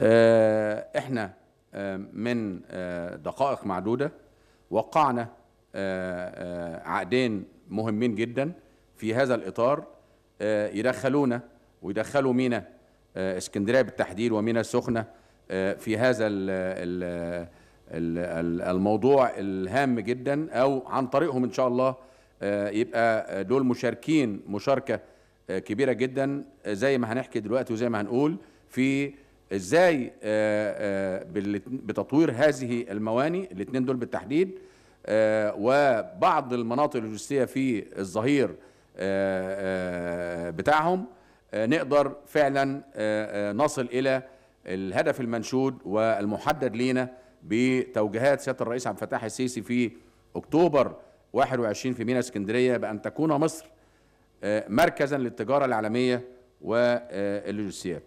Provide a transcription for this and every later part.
آه، احنا آه، من آه، دقائق معدودة وقعنا عقدين مهمين جدا في هذا الإطار يدخلونا ويدخلوا مينا اسكندرية بالتحديد ومينا السخنة في هذا الموضوع الهام جدا أو عن طريقهم إن شاء الله يبقى دول مشاركين مشاركة كبيرة جدا زي ما هنحكي دلوقتي وزي ما هنقول في ازاي آه، آه، بتطوير هذه المواني الاثنين دول بالتحديد آه، وبعض المناطق اللوجستيه في الظهير بتاعهم نقدر فعلا نصل الى الهدف المنشود والمحدد لينا بتوجيهات سياده الرئيس عبد الفتاح السيسي في اكتوبر 21 في ميناء اسكندريه بان تكون مصر مركزا للتجاره العالميه واللوجستيات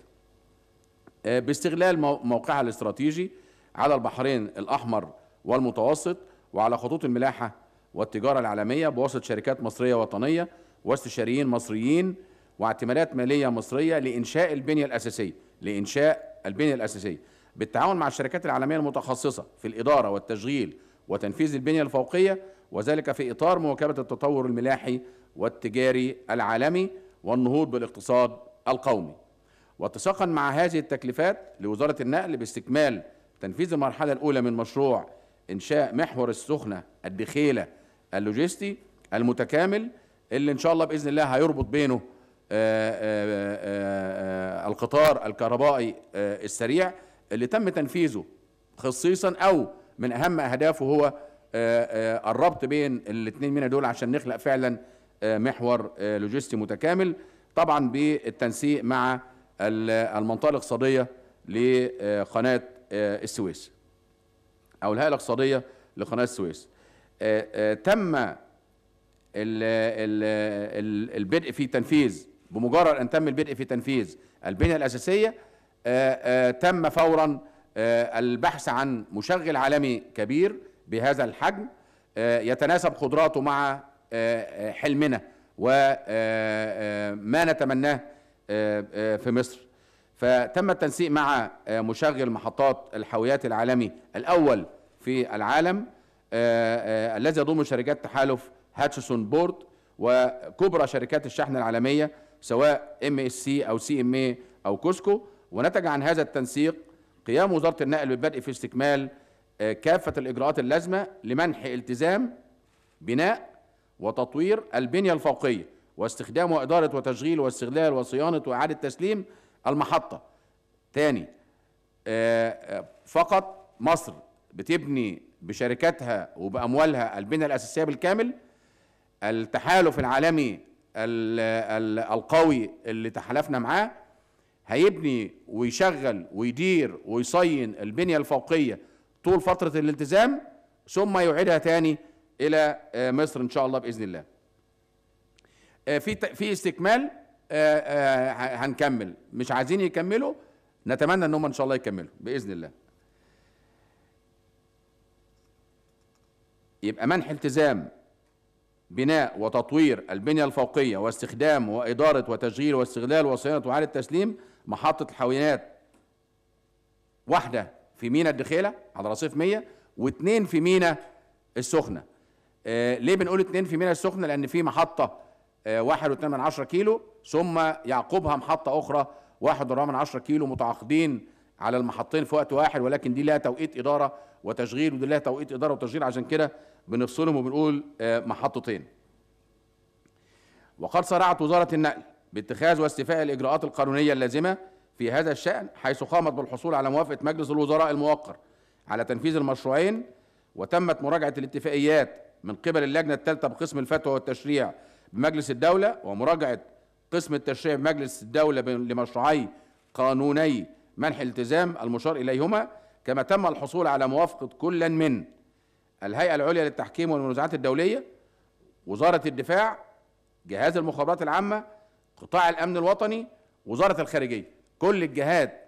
آه، باستغلال موقعها الاستراتيجي على البحرين الأحمر والمتوسط وعلى خطوط الملاحة والتجارة العالمية بواسطة شركات مصرية وطنية واستشاريين مصريين واعتمادات مالية مصرية لإنشاء البنية الأساسية لإنشاء البنية الأساسية بالتعاون مع الشركات العالمية المتخصصة في الإدارة والتشغيل وتنفيذ البنية الفوقية وذلك في إطار مواكبة التطور الملاحي والتجاري العالمي والنهوض بالاقتصاد القومي واتساقا مع هذه التكليفات لوزارة النقل باستكمال تنفيذ المرحلة الأولى من مشروع إنشاء محور السخنة الدخيلة اللوجستي المتكامل اللي إن شاء الله بإذن الله هيربط بينه آه، آه، آه، القطار الكهربائي السريع اللي تم تنفيذه خصيصا أو من أهم أهدافه هو الربط بين الاثنين من دول عشان نخلق فعلا محور لوجستي متكامل طبعا بالتنسيق مع المنطقة الاقتصادية لقناة آه، السويس أو الهيئة الاقتصادية لقناة السويس آه، آه، تم البدء في تنفيذ بمجرد أن تم البدء في تنفيذ البنية الأساسية تم فورا البحث عن مشغل عالمي كبير بهذا الحجم يتناسب قدراته مع حلمنا وما نتمناه آه، آه، في مصر فتم التنسيق مع آه، مشغل محطات الحاويات العالمي الأول في العالم الذي يضم شركات تحالف هاتشسون بورد وكبرى شركات الشحن العالمية سواء ام اس سي او سي ام اي او كوسكو ونتج عن هذا التنسيق قيام وزارة النقل بالبدء في استكمال كافة الإجراءات اللازمة لمنح التزام بناء وتطوير البنية الفوقية واستخدام وإدارة وتشغيل واستغلال وصيانة وإعادة تسليم المحطة ثاني آه، آه، فقط مصر بتبني بشركاتها وبأموالها البنية الأساسية بالكامل التحالف العالمي القوي اللي تحالفنا معاه هيبني ويشغل ويدير ويصين البنية الفوقية طول فترة الالتزام ثم يعيدها تاني إلى آه، مصر إن شاء الله بإذن الله آه، في في استكمال آه، آه، هنكمل مش عايزين يكملوا نتمنى ان هم ان شاء الله يكملوا باذن الله يبقى منح التزام بناء وتطوير البنية الفوقية واستخدام وإدارة وتشغيل واستغلال وصيانة وعادة تسليم محطة الحاويات واحدة في مينا الدخيلة على رصيف 100 واثنين في مينا السخنة آه ليه بنقول اثنين في مينا السخنة لأن في محطة آه، واحد واثنين من عشرة كيلو ثم يعقبها محطة أخرى واحد من عشرة كيلو متعاقدين على المحطين في وقت واحد ولكن دي لها توقيت إدارة وتشغيل ودي لها توقيت إدارة وتشغيل عشان كده بنفصلهم وبنقول آه، محطتين وقد سرعت وزارة النقل باتخاذ واستيفاء الإجراءات القانونية اللازمة في هذا الشأن حيث قامت بالحصول على موافقة مجلس الوزراء الموقر على تنفيذ المشروعين وتمت مراجعة الاتفاقيات من قبل اللجنة الثالثة بقسم الفتوى والتشريع بمجلس الدولة ومراجعة قسم التشريع بمجلس الدولة لمشروعي قانوني منح التزام المشار إليهما كما تم الحصول على موافقة كل من الهيئة العليا للتحكيم والمنازعات الدولية وزارة الدفاع جهاز المخابرات العامة قطاع الأمن الوطني وزارة الخارجية كل الجهات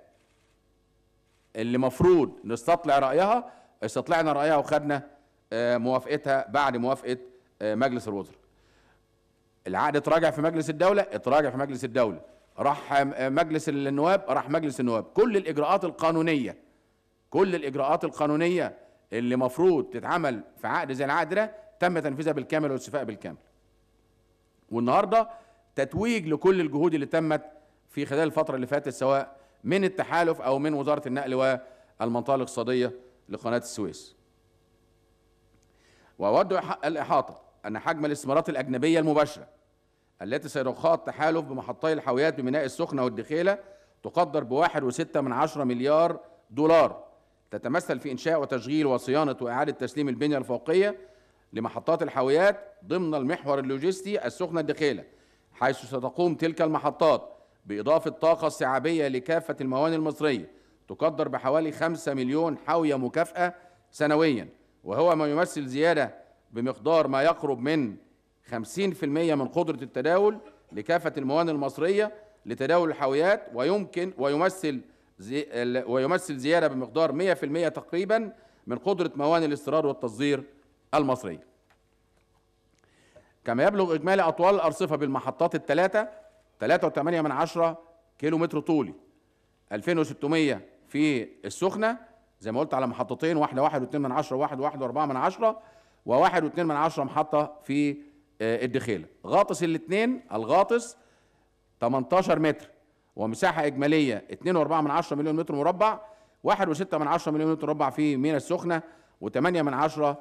اللي مفروض نستطلع رأيها استطلعنا رأيها وخدنا آه، موافقتها بعد موافقة آه، مجلس الوزراء العقد اتراجع في مجلس الدوله اتراجع في مجلس الدوله راح مجلس النواب راح مجلس النواب كل الاجراءات القانونيه كل الاجراءات القانونيه اللي مفروض تتعمل في عقد زي العقد ده تم تنفيذها بالكامل والاستفاء بالكامل والنهارده تتويج لكل الجهود اللي تمت في خلال الفتره اللي فاتت سواء من التحالف او من وزاره النقل والمنطقه الاقتصاديه لقناه السويس واود الاحاطه أن حجم الاستثمارات الأجنبية المباشرة التي سيخاض التحالف بمحطي الحاويات بميناء السخنة والدخيلة تقدر بواحد وستة من عشرة مليار دولار تتمثل في إنشاء وتشغيل وصيانة وإعادة تسليم البنية الفوقية لمحطات الحاويات ضمن المحور اللوجستي السخنة الدخيلة حيث ستقوم تلك المحطات بإضافة طاقة استيعابية لكافة الموانئ المصرية تقدر بحوالي 5 مليون حاوية مكافأة سنويا وهو ما يمثل زيادة بمقدار ما يقرب من 50% من قدرة التداول لكافة الموانئ المصرية لتداول الحاويات ويمكن ويمثل زي ويمثل زيادة بمقدار 100% تقريبا من قدرة موانئ الاستيراد والتصدير المصرية. كما يبلغ إجمالي أطوال الأرصفة بالمحطات الثلاثة 3.8 من عشرة كيلو متر طولي 2600 في السخنة زي ما قلت على محطتين واحدة واحد واتنين من عشرة واحد واحد وأربعة من عشرة وواحد واثنين من عشرة محطة في آه، الدخيلة غاطس الاثنين الغاطس 18 متر ومساحة إجمالية 2.4 من عشرة مليون متر مربع 1.6 من عشرة مليون متر مربع في مينا السخنة و8 من عشرة آه،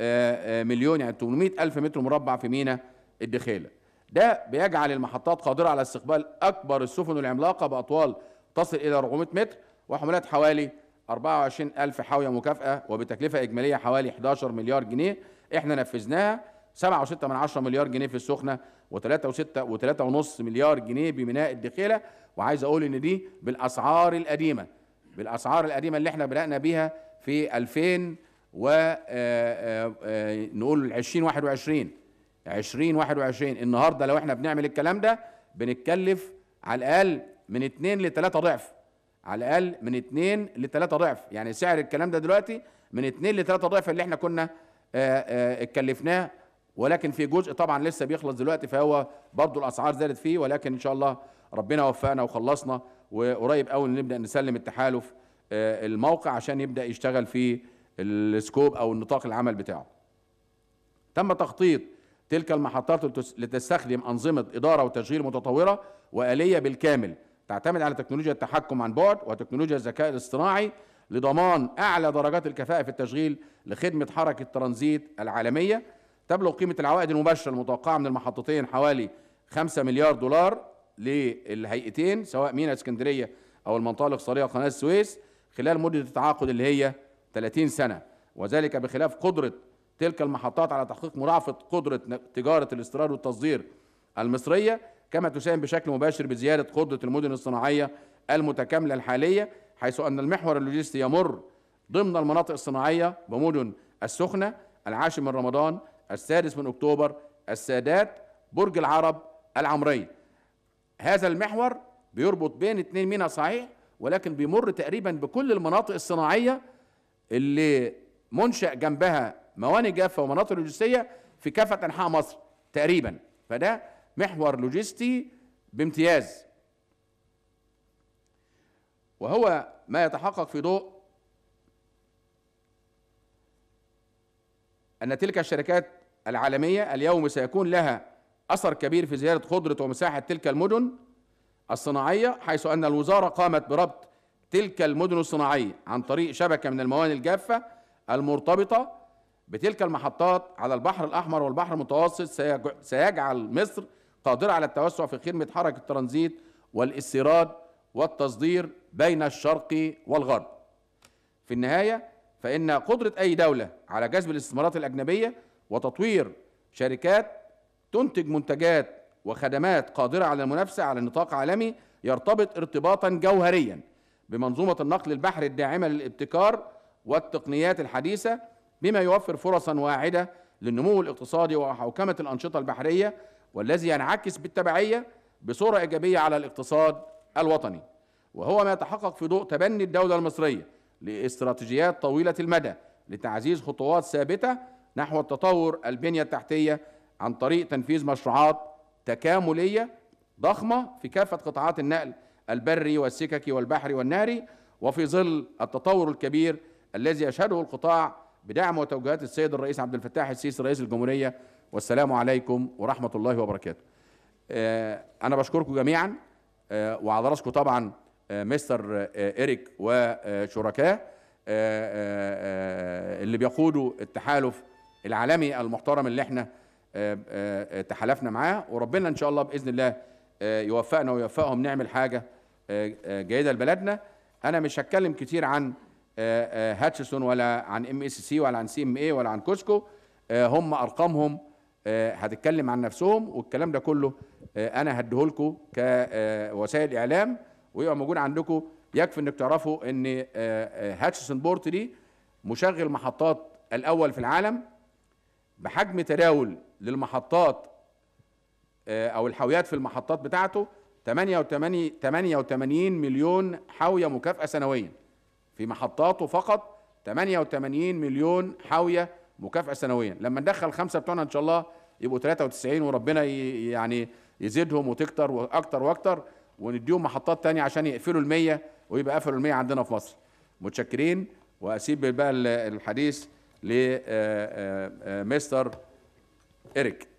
آه، مليون يعني 800 ألف متر مربع في مينا الدخيلة ده بيجعل المحطات قادرة على استقبال أكبر السفن العملاقة بأطوال تصل إلى 400 متر وحملات حوالي 24000 حاوية مكافأة وبتكلفة إجمالية حوالي 11 مليار جنيه احنا نفذناها 7.6 من 10 مليار جنيه في السخنة و3.6 و3.5 مليار جنيه بميناء الدخيلة وعايز أقول إن دي بالأسعار القديمة بالأسعار القديمة اللي احنا بدأنا بيها في 2000 و آه، آه، آه، نقول 2021 2021 النهارده لو احنا بنعمل الكلام ده بنتكلف على الأقل من 2 ل 3 ضعف على الاقل من 2 ل 3 ضعف يعني سعر الكلام ده دلوقتي من 2 ل 3 ضعف اللي احنا كنا آه، آه، اتكلفناه ولكن في جزء طبعا لسه بيخلص دلوقتي فهو برضه الاسعار زادت فيه ولكن ان شاء الله ربنا وفقنا وخلصنا وقريب قوي نبدا نسلم التحالف آه، الموقع عشان يبدا يشتغل في السكوب او النطاق العمل بتاعه. تم تخطيط تلك المحطات لتستخدم انظمه اداره وتشغيل متطوره واليه بالكامل تعتمد على تكنولوجيا التحكم عن بعد وتكنولوجيا الذكاء الاصطناعي لضمان أعلى درجات الكفاءة في التشغيل لخدمة حركة ترانزيت العالمية تبلغ قيمة العوائد المباشرة المتوقعة من المحطتين حوالي 5 مليار دولار للهيئتين سواء ميناء اسكندرية أو المنطقة الاقتصادية قناة السويس خلال مدة التعاقد اللي هي 30 سنة وذلك بخلاف قدرة تلك المحطات على تحقيق مرافقة قدرة تجارة الاستيراد والتصدير المصرية كما تساهم بشكل مباشر بزيادة خضة المدن الصناعية المتكاملة الحالية حيث أن المحور اللوجستي يمر ضمن المناطق الصناعية بمدن السخنة العاشر من رمضان السادس من أكتوبر السادات برج العرب العمرية هذا المحور بيربط بين اتنين ميناء صحيح ولكن بيمر تقريبا بكل المناطق الصناعية اللي منشأ جنبها موانئ جافة ومناطق لوجستية في كافة أنحاء مصر تقريبا فده محور لوجستي بامتياز وهو ما يتحقق في ضوء أن تلك الشركات العالمية اليوم سيكون لها أثر كبير في زيادة خضرة ومساحة تلك المدن الصناعية حيث أن الوزارة قامت بربط تلك المدن الصناعية عن طريق شبكة من الموانئ الجافة المرتبطة بتلك المحطات على البحر الأحمر والبحر المتوسط سيجعل مصر قادرة على التوسع في خدمة حركة الترانزيت والاستيراد والتصدير بين الشرق والغرب في النهاية فإن قدرة أي دولة على جذب الاستثمارات الأجنبية وتطوير شركات تنتج منتجات وخدمات قادرة على المنافسة على نطاق عالمي يرتبط ارتباطا جوهريا بمنظومة النقل البحري الداعمة للابتكار والتقنيات الحديثة بما يوفر فرصا واعدة للنمو الاقتصادي وحوكمة الأنشطة البحرية والذي ينعكس بالتبعية بصورة إيجابية على الاقتصاد الوطني وهو ما يتحقق في ضوء تبني الدولة المصرية لاستراتيجيات طويلة المدى لتعزيز خطوات ثابتة نحو التطور البنية التحتية عن طريق تنفيذ مشروعات تكاملية ضخمة في كافة قطاعات النقل البري والسككي والبحري والنهري وفي ظل التطور الكبير الذي يشهده القطاع بدعم وتوجيهات السيد الرئيس عبد الفتاح السيسي رئيس الجمهورية والسلام عليكم ورحمة الله وبركاته آه، أنا بشكركم جميعا آه، وعلى راسكم طبعا آه، مستر إريك وشركاء اللي بيقودوا التحالف العالمي المحترم اللي احنا تحالفنا معاه وربنا ان شاء الله باذن الله يوفقنا ويوفقهم نعمل حاجه جيده لبلدنا انا مش هتكلم كتير عن هاتشسون ولا عن ام اس سي ولا عن سي ام اي ولا عن كوسكو هم ارقامهم آه، هتتكلم عن نفسهم والكلام ده كله آه، انا هديهولكم كوسائل آه، اعلام ويبقى موجود عندكم يكفي انك تعرفوا ان هاتشسون بورت دي مشغل محطات الاول في العالم بحجم تداول للمحطات او الحاويات في المحطات بتاعته 88 مليون حاويه مكافاه سنويا في محطاته فقط 88 مليون حاويه مكافاه سنويا لما ندخل خمسه بتوعنا ان شاء الله يبقوا 93 وربنا يعني يزيدهم وتكتر واكتر واكتر ونديهم محطات تانية عشان يقفلوا ال100 ويبقى قفلوا ال100 عندنا في مصر متشكرين واسيب بقى الحديث لمستر آه، آه، آه، إريك